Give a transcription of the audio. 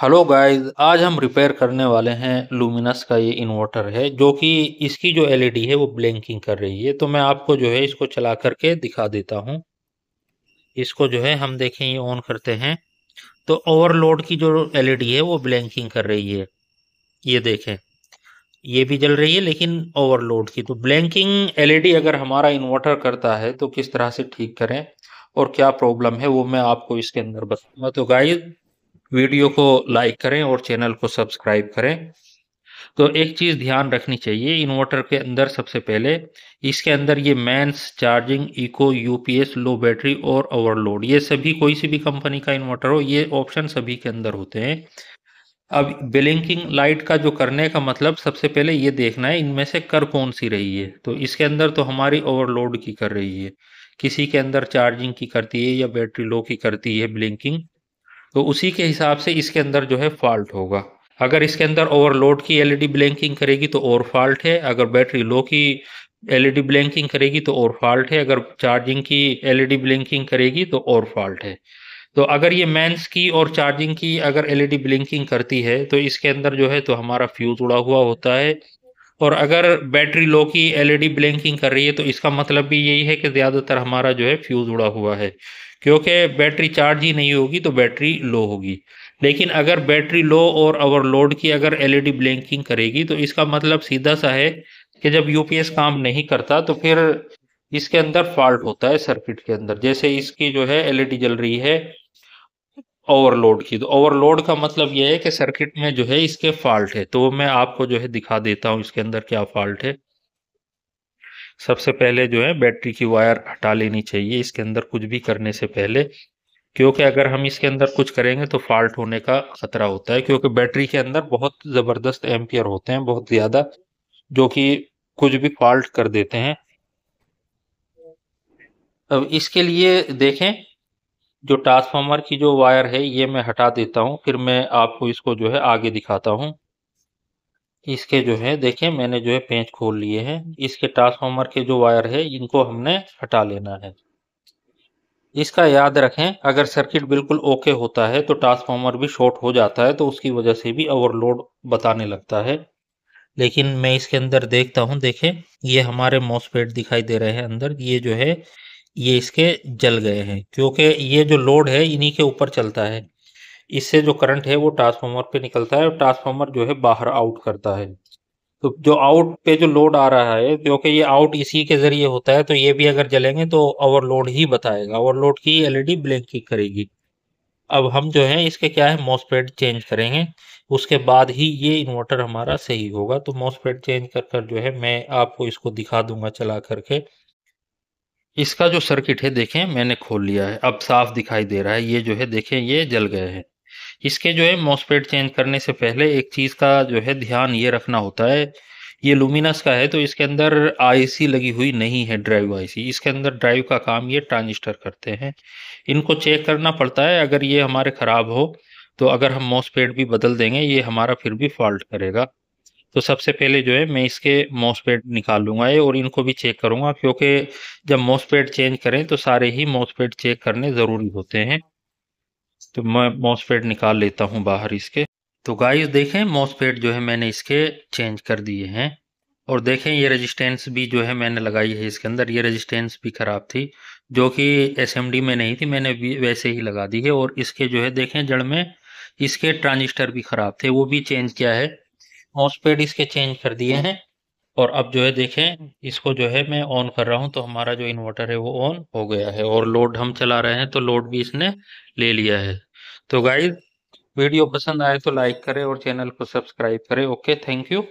hello guys आज हम repair करने वाले हैं लूमिनस का ये इन्वर्टर है जो कि इसकी जो एलईडी e है वो ब्लैंकिंग कर रही है तो मैं आपको जो है इसको चला करके दिखा देता हूँ इसको जो है हम देखें ये ऑन करते हैं तो ओवरलोड की जो एलईडी e है वो ब्लैंकिंग कर रही है ये देखें ये भी जल रही है लेकिन ओवरलोड की तो ब्लैंकिंग एल e अगर हमारा इन्वर्टर करता है तो किस तरह से ठीक करें और क्या प्रॉब्लम है वो मैं आपको इसके अंदर बताऊंगा तो गाइस वीडियो को लाइक करें और चैनल को सब्सक्राइब करें तो एक चीज़ ध्यान रखनी चाहिए इन्वर्टर के अंदर सबसे पहले इसके अंदर ये mains charging eco UPS low battery और ओवरलोड ये सभी कोई सी भी कंपनी का इन्वर्टर हो ये ऑप्शन सभी के अंदर होते हैं अब ब्लिंकिंग लाइट का जो करने का मतलब सबसे पहले ये देखना है इनमें से कर कौन सी रही है तो इसके अंदर तो हमारी ओवरलोड की कर रही है किसी के अंदर चार्जिंग की करती है या बैटरी लो की करती है ब्लिंकिंग तो उसी के हिसाब से इसके अंदर जो है फॉल्ट होगा अगर इसके अंदर ओवरलोड की एलईडी ब्लैंकिंग e करेगी तो और फॉल्ट है अगर बैटरी लो की एलईडी ब्लैंकिंग e करेगी तो और फॉल्ट है अगर चार्जिंग की एलईडी ब्लैंकिंग e करेगी तो और फॉल्ट है तो अगर ये मेंस की और चार्जिंग की अगर एलईडी ब्लिंकिंग करती है तो इसके अंदर जो है तो हमारा फ्यूज उड़ा हुआ होता है और अगर बैटरी लो की एलईडी ब्लिंकिंग कर रही है तो इसका मतलब भी यही है कि ज़्यादातर हमारा जो है फ्यूज़ उड़ा हुआ है क्योंकि बैटरी चार्ज ही नहीं होगी तो बैटरी लो होगी लेकिन अगर बैटरी लो और ओवरलोड की अगर एलईडी ब्लिंकिंग e करेगी तो इसका मतलब सीधा सा है कि जब यूपीएस काम नहीं करता तो फिर इसके अंदर फॉल्ट होता है सर्किट के अंदर जैसे इसकी जो है एलईडी e जल रही है ओवरलोड की तो ओवरलोड का मतलब यह है कि सर्किट में जो है इसके फॉल्ट है तो मैं आपको जो है दिखा देता हूँ इसके अंदर क्या फॉल्ट है सबसे पहले जो है बैटरी की वायर हटा लेनी चाहिए इसके अंदर कुछ भी करने से पहले क्योंकि अगर हम इसके अंदर कुछ करेंगे तो फॉल्ट होने का खतरा होता है क्योंकि बैटरी के अंदर बहुत ज़बरदस्त एम्पियर होते हैं बहुत ज़्यादा जो कि कुछ भी फॉल्ट कर देते हैं अब इसके लिए देखें जो ट्रांसफार्मर की जो वायर है ये मैं हटा देता हूँ फिर मैं आपको इसको जो है आगे दिखाता हूँ इसके जो है देखिए मैंने जो है पेंच खोल लिए हैं इसके ट्रांसफार्मर के जो वायर है इनको हमने हटा लेना है इसका याद रखें अगर सर्किट बिल्कुल ओके होता है तो ट्रांसफार्मर भी शॉर्ट हो जाता है तो उसकी वजह से भी ओवरलोड बताने लगता है लेकिन मैं इसके अंदर देखता हूं देखें ये हमारे मॉसपेट दिखाई दे रहे हैं अंदर ये जो है ये इसके जल गए हैं क्योंकि ये जो लोड है इन्हीं के ऊपर चलता है इससे जो करंट है वो ट्रांसफार्मर पे निकलता है और ट्रांसफार्मर जो है बाहर आउट करता है तो जो आउट पे जो लोड आ रहा है क्योंकि ये आउट इसी के जरिए होता है तो ये भी अगर जलेंगे तो ओवरलोड ही बताएगा ओवरलोड की एलईडी ही करेगी अब हम जो है इसके क्या है मॉसपेड चेंज करेंगे उसके बाद ही ये इन्वर्टर हमारा सही होगा तो मॉसपेड चेंज कर कर जो है मैं आपको इसको दिखा दूंगा चला करके इसका जो सर्किट है देखें मैंने खोल लिया है अब साफ दिखाई दे रहा है ये जो है देखें ये जल गए हैं इसके जो है मॉसपेट चेंज करने से पहले एक चीज़ का जो है ध्यान ये रखना होता है ये लुमिनस का है तो इसके अंदर आईसी लगी हुई नहीं है ड्राइव आईसी इसके अंदर ड्राइव का काम ये ट्रांजिस्टर करते हैं इनको चेक करना पड़ता है अगर ये हमारे ख़राब हो तो अगर हम मॉसपेट भी बदल देंगे ये हमारा फिर भी फॉल्ट करेगा तो सबसे पहले जो है मैं इसके मॉसपेट निकाल लूँगा ये और इनको भी चेक करूँगा क्योंकि जब मॉसपेट चेंज करें तो सारे ही मॉसपेट चेक करने ज़रूरी होते हैं तो मैं मॉसफेट निकाल लेता हूँ बाहर इसके तो गाइस देखें मॉसफेट जो है मैंने इसके चेंज कर दिए हैं और देखें ये रेजिस्टेंस भी जो है मैंने लगाई है इसके अंदर ये रेजिस्टेंस भी ख़राब थी जो कि एस में नहीं थी मैंने वैसे ही लगा दी है और इसके जो है देखें जड़ में इसके ट्रांजिस्टर भी ख़राब थे वो भी चेंज किया है मॉसपेड इसके चेंज कर दिए हैं और अब जो है देखें इसको जो है मैं ऑन कर रहा हूं तो हमारा जो इन्वर्टर है वो ऑन हो गया है और लोड हम चला रहे हैं तो लोड भी इसने ले लिया है तो गाइज वीडियो पसंद आए तो लाइक करें और चैनल को सब्सक्राइब करें ओके थैंक यू